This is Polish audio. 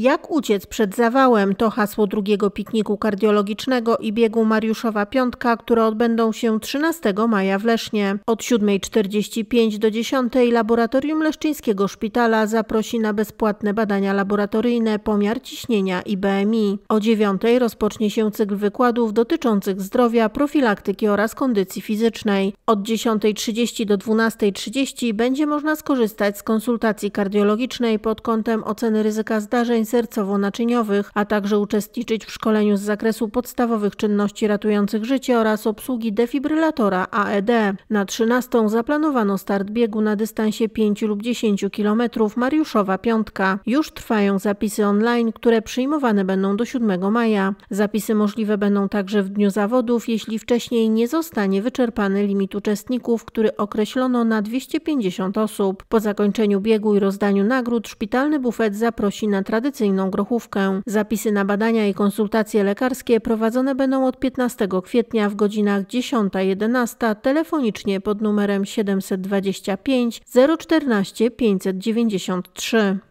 Jak uciec przed zawałem? To hasło drugiego pikniku kardiologicznego i biegu Mariuszowa Piątka, które odbędą się 13 maja w Lesznie. Od 7.45 do 10:00 Laboratorium Leszczyńskiego Szpitala zaprosi na bezpłatne badania laboratoryjne, pomiar ciśnienia i BMI. O 9:00 rozpocznie się cykl wykładów dotyczących zdrowia, profilaktyki oraz kondycji fizycznej. Od 10.30 do 12.30 będzie można skorzystać z konsultacji kardiologicznej pod kątem oceny ryzyka zdarzeń sercowo-naczyniowych, a także uczestniczyć w szkoleniu z zakresu podstawowych czynności ratujących życie oraz obsługi defibrylatora AED. Na 13 zaplanowano start biegu na dystansie 5 lub 10 km Mariuszowa Piątka. Już trwają zapisy online, które przyjmowane będą do 7 maja. Zapisy możliwe będą także w dniu zawodów, jeśli wcześniej nie zostanie wyczerpany limit uczestników, który określono na 250 osób. Po zakończeniu biegu i rozdaniu nagród szpitalny bufet zaprosi na tradycyjne infekcyjną grochówkę. Zapisy na badania i konsultacje lekarskie prowadzone będą od 15 kwietnia w godzinach 10-11 telefonicznie pod numerem 725 014 593.